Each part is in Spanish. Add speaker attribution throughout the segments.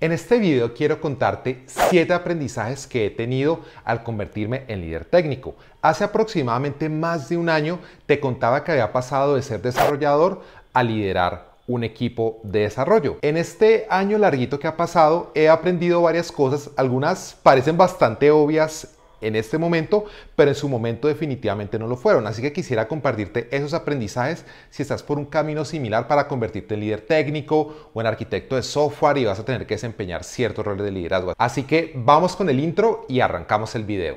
Speaker 1: En este video quiero contarte 7 aprendizajes que he tenido al convertirme en líder técnico. Hace aproximadamente más de un año te contaba que había pasado de ser desarrollador a liderar un equipo de desarrollo. En este año larguito que ha pasado he aprendido varias cosas, algunas parecen bastante obvias en este momento, pero en su momento definitivamente no lo fueron. Así que quisiera compartirte esos aprendizajes si estás por un camino similar para convertirte en líder técnico o en arquitecto de software y vas a tener que desempeñar ciertos roles de liderazgo. Así que vamos con el intro y arrancamos el video.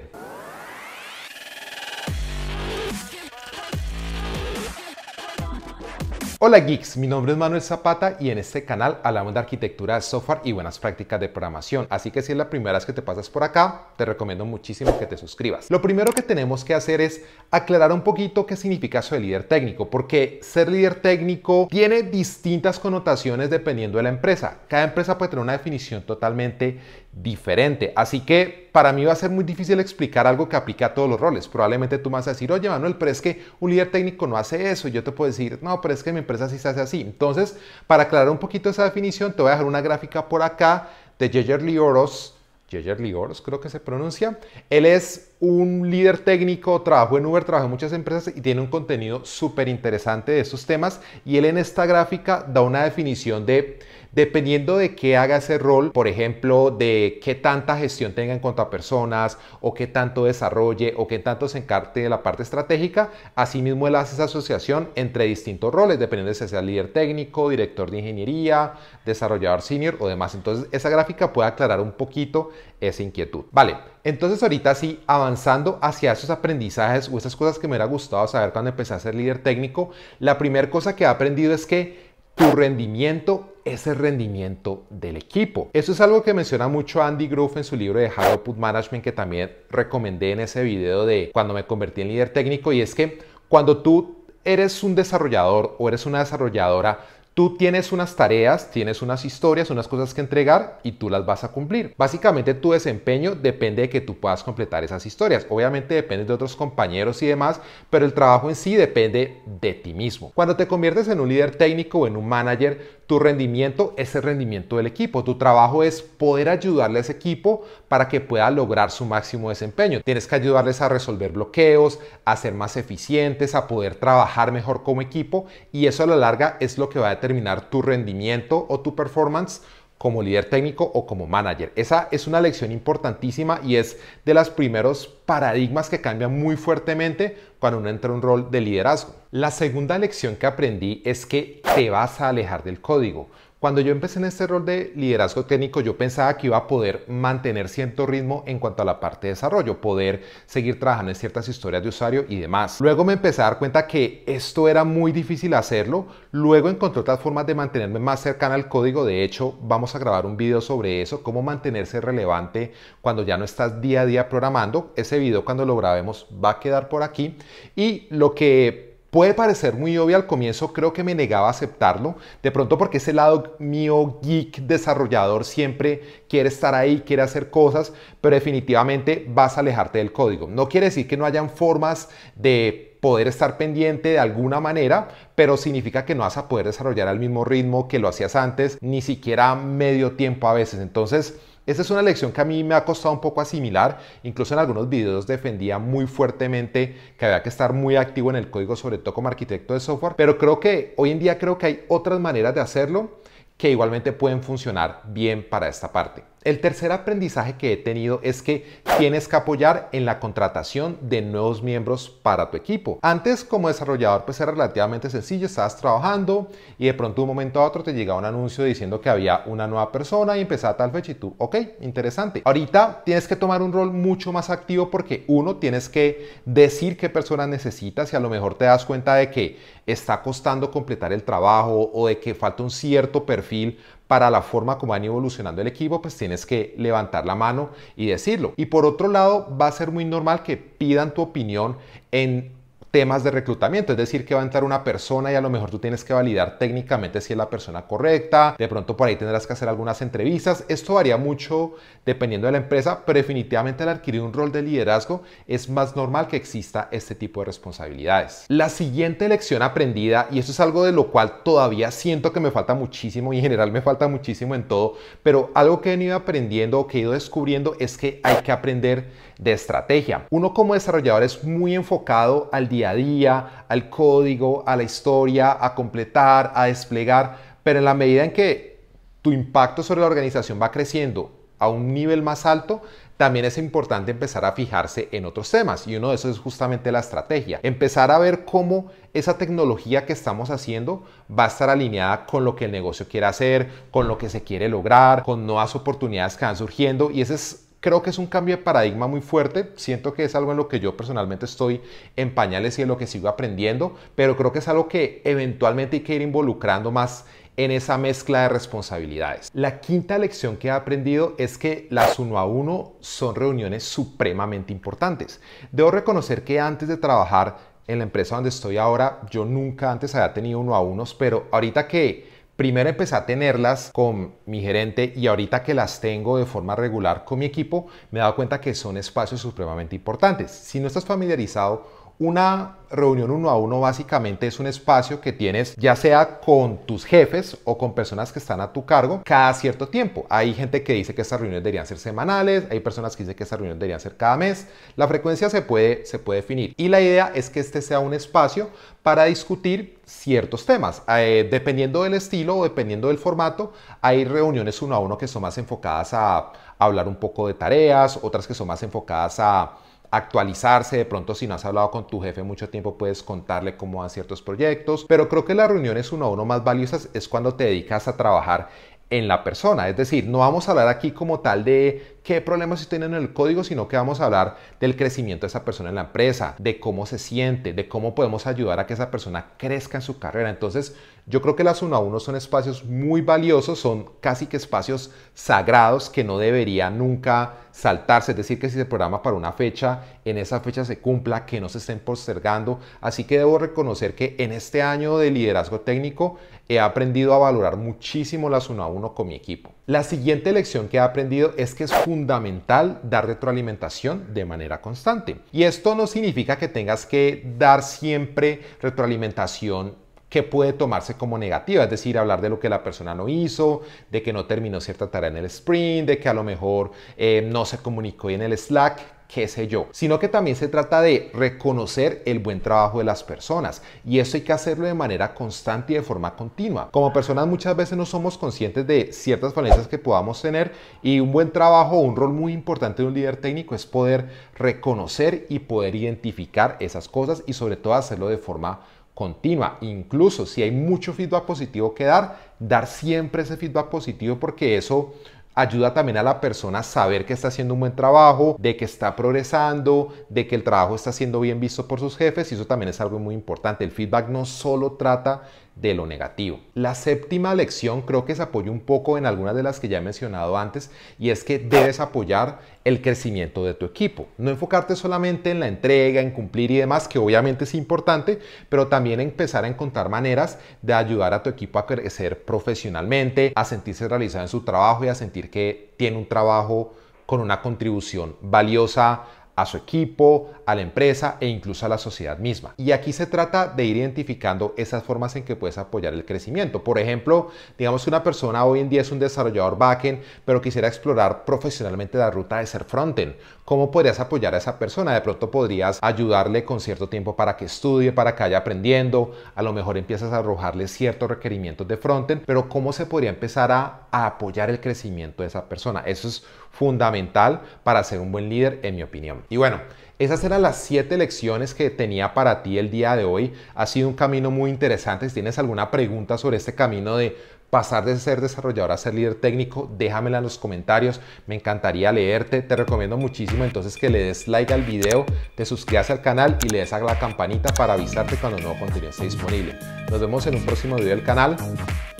Speaker 1: Hola geeks, mi nombre es Manuel Zapata y en este canal hablamos de arquitectura de software y buenas prácticas de programación. Así que si es la primera vez que te pasas por acá, te recomiendo muchísimo que te suscribas. Lo primero que tenemos que hacer es aclarar un poquito qué significa eso de líder técnico, porque ser líder técnico tiene distintas connotaciones dependiendo de la empresa. Cada empresa puede tener una definición totalmente diferente. Así que para mí va a ser muy difícil explicar algo que aplica a todos los roles. Probablemente tú me vas a decir, oye Manuel, pero es que un líder técnico no hace eso. Yo te puedo decir, no, pero es que mi si se hace así. Entonces, para aclarar un poquito esa definición, te voy a dejar una gráfica por acá de oros Lioros. Yeyer Lioros creo que se pronuncia. Él es un líder técnico, trabajó en Uber, trabajó en muchas empresas y tiene un contenido súper interesante de esos temas. Y él en esta gráfica da una definición de Dependiendo de qué haga ese rol, por ejemplo, de qué tanta gestión tenga en cuanto a personas o qué tanto desarrolle o qué tanto se encarte de la parte estratégica, asimismo él hace esa asociación entre distintos roles, dependiendo de si sea líder técnico, director de ingeniería, desarrollador senior o demás. Entonces esa gráfica puede aclarar un poquito esa inquietud. Vale, entonces ahorita sí, avanzando hacia esos aprendizajes o esas cosas que me hubiera gustado saber cuando empecé a ser líder técnico, la primera cosa que he aprendido es que tu rendimiento es el rendimiento del equipo. Eso es algo que menciona mucho Andy Grove en su libro de High Output Management que también recomendé en ese video de cuando me convertí en líder técnico y es que cuando tú eres un desarrollador o eres una desarrolladora Tú tienes unas tareas, tienes unas historias, unas cosas que entregar y tú las vas a cumplir. Básicamente tu desempeño depende de que tú puedas completar esas historias. Obviamente depende de otros compañeros y demás, pero el trabajo en sí depende de ti mismo. Cuando te conviertes en un líder técnico o en un manager, tu rendimiento es el rendimiento del equipo. Tu trabajo es poder ayudarle a ese equipo para que pueda lograr su máximo desempeño. Tienes que ayudarles a resolver bloqueos, a ser más eficientes, a poder trabajar mejor como equipo y eso a la larga es lo que va a determinar tu rendimiento o tu performance como líder técnico o como manager. Esa es una lección importantísima y es de los primeros paradigmas que cambian muy fuertemente cuando uno entra en un rol de liderazgo. La segunda lección que aprendí es que te vas a alejar del código. Cuando yo empecé en este rol de liderazgo técnico, yo pensaba que iba a poder mantener cierto ritmo en cuanto a la parte de desarrollo, poder seguir trabajando en ciertas historias de usuario y demás. Luego me empecé a dar cuenta que esto era muy difícil hacerlo, luego encontré otras formas de mantenerme más cercana al código, de hecho vamos a grabar un video sobre eso, cómo mantenerse relevante cuando ya no estás día a día programando. Ese video cuando lo grabemos va a quedar por aquí, y lo que puede parecer muy obvio al comienzo, creo que me negaba a aceptarlo, de pronto porque ese lado mío geek desarrollador siempre quiere estar ahí, quiere hacer cosas, pero definitivamente vas a alejarte del código. No quiere decir que no hayan formas de poder estar pendiente de alguna manera, pero significa que no vas a poder desarrollar al mismo ritmo que lo hacías antes, ni siquiera medio tiempo a veces. Entonces, esa es una lección que a mí me ha costado un poco asimilar. Incluso en algunos videos defendía muy fuertemente que había que estar muy activo en el código, sobre todo como arquitecto de software. Pero creo que hoy en día creo que hay otras maneras de hacerlo que igualmente pueden funcionar bien para esta parte. El tercer aprendizaje que he tenido es que tienes que apoyar en la contratación de nuevos miembros para tu equipo. Antes como desarrollador pues era relativamente sencillo, estabas trabajando y de pronto un momento a otro te llega un anuncio diciendo que había una nueva persona y empezaba tal fecha y tú, ok, interesante. Ahorita tienes que tomar un rol mucho más activo porque uno, tienes que decir qué persona necesitas y a lo mejor te das cuenta de que está costando completar el trabajo o de que falta un cierto perfil para la forma como han evolucionando el equipo, pues tienes que levantar la mano y decirlo. Y por otro lado, va a ser muy normal que pidan tu opinión en temas de reclutamiento, es decir, que va a entrar una persona y a lo mejor tú tienes que validar técnicamente si es la persona correcta, de pronto por ahí tendrás que hacer algunas entrevistas, esto varía mucho dependiendo de la empresa, pero definitivamente al adquirir un rol de liderazgo es más normal que exista este tipo de responsabilidades. La siguiente lección aprendida, y esto es algo de lo cual todavía siento que me falta muchísimo y en general me falta muchísimo en todo, pero algo que he venido aprendiendo o que he ido descubriendo es que hay que aprender de estrategia. Uno como desarrollador es muy enfocado al día día a día, al código, a la historia, a completar, a desplegar, pero en la medida en que tu impacto sobre la organización va creciendo a un nivel más alto, también es importante empezar a fijarse en otros temas y uno de esos es justamente la estrategia. Empezar a ver cómo esa tecnología que estamos haciendo va a estar alineada con lo que el negocio quiere hacer, con lo que se quiere lograr, con nuevas oportunidades que van surgiendo y ese es creo que es un cambio de paradigma muy fuerte. Siento que es algo en lo que yo personalmente estoy en pañales y en lo que sigo aprendiendo, pero creo que es algo que eventualmente hay que ir involucrando más en esa mezcla de responsabilidades. La quinta lección que he aprendido es que las uno a uno son reuniones supremamente importantes. Debo reconocer que antes de trabajar en la empresa donde estoy ahora, yo nunca antes había tenido uno a unos, pero ahorita que Primero empecé a tenerlas con mi gerente y ahorita que las tengo de forma regular con mi equipo, me he dado cuenta que son espacios supremamente importantes. Si no estás familiarizado una reunión uno a uno básicamente es un espacio que tienes ya sea con tus jefes o con personas que están a tu cargo cada cierto tiempo. Hay gente que dice que estas reuniones deberían ser semanales, hay personas que dicen que estas reuniones deberían ser cada mes. La frecuencia se puede, se puede definir y la idea es que este sea un espacio para discutir ciertos temas. Eh, dependiendo del estilo o dependiendo del formato, hay reuniones uno a uno que son más enfocadas a hablar un poco de tareas, otras que son más enfocadas a actualizarse, de pronto si no has hablado con tu jefe mucho tiempo puedes contarle cómo van ciertos proyectos, pero creo que las reuniones uno a uno más valiosas es cuando te dedicas a trabajar en la persona. Es decir, no vamos a hablar aquí como tal de qué problemas tienen en el código, sino que vamos a hablar del crecimiento de esa persona en la empresa, de cómo se siente, de cómo podemos ayudar a que esa persona crezca en su carrera. Entonces, yo creo que las 1 a uno son espacios muy valiosos, son casi que espacios sagrados que no debería nunca saltarse. Es decir, que si se programa para una fecha, en esa fecha se cumpla, que no se estén postergando. Así que debo reconocer que en este año de liderazgo técnico he aprendido a valorar muchísimo las 1 a uno con mi equipo. La siguiente lección que he aprendido es que es fundamental dar retroalimentación de manera constante. Y esto no significa que tengas que dar siempre retroalimentación que puede tomarse como negativa, es decir, hablar de lo que la persona no hizo, de que no terminó cierta tarea en el sprint, de que a lo mejor eh, no se comunicó en el Slack, qué sé yo, sino que también se trata de reconocer el buen trabajo de las personas y eso hay que hacerlo de manera constante y de forma continua. Como personas muchas veces no somos conscientes de ciertas falencias que podamos tener y un buen trabajo o un rol muy importante de un líder técnico es poder reconocer y poder identificar esas cosas y sobre todo hacerlo de forma continua. Incluso si hay mucho feedback positivo que dar, dar siempre ese feedback positivo porque eso ayuda también a la persona a saber que está haciendo un buen trabajo, de que está progresando, de que el trabajo está siendo bien visto por sus jefes y eso también es algo muy importante. El feedback no solo trata de lo negativo. La séptima lección creo que se apoya un poco en algunas de las que ya he mencionado antes y es que debes apoyar el crecimiento de tu equipo. No enfocarte solamente en la entrega, en cumplir y demás, que obviamente es importante, pero también empezar a encontrar maneras de ayudar a tu equipo a crecer profesionalmente, a sentirse realizado en su trabajo y a sentir que tiene un trabajo con una contribución valiosa a su equipo, a la empresa e incluso a la sociedad misma. Y aquí se trata de ir identificando esas formas en que puedes apoyar el crecimiento. Por ejemplo, digamos que una persona hoy en día es un desarrollador backend, pero quisiera explorar profesionalmente la ruta de ser frontend. ¿Cómo podrías apoyar a esa persona? De pronto podrías ayudarle con cierto tiempo para que estudie, para que vaya aprendiendo. A lo mejor empiezas a arrojarle ciertos requerimientos de frontend, pero ¿cómo se podría empezar a, apoyar el crecimiento de esa persona? Eso es fundamental para ser un buen líder, en mi opinión. Y bueno, esas eran las siete lecciones que tenía para ti el día de hoy. Ha sido un camino muy interesante. Si tienes alguna pregunta sobre este camino de pasar de ser desarrollador a ser líder técnico, déjamela en los comentarios, me encantaría leerte, te recomiendo muchísimo entonces que le des like al video, te suscribas al canal y le des a la campanita para avisarte cuando nuevo contenido esté disponible. Nos vemos en un próximo video del canal,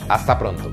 Speaker 1: hasta pronto.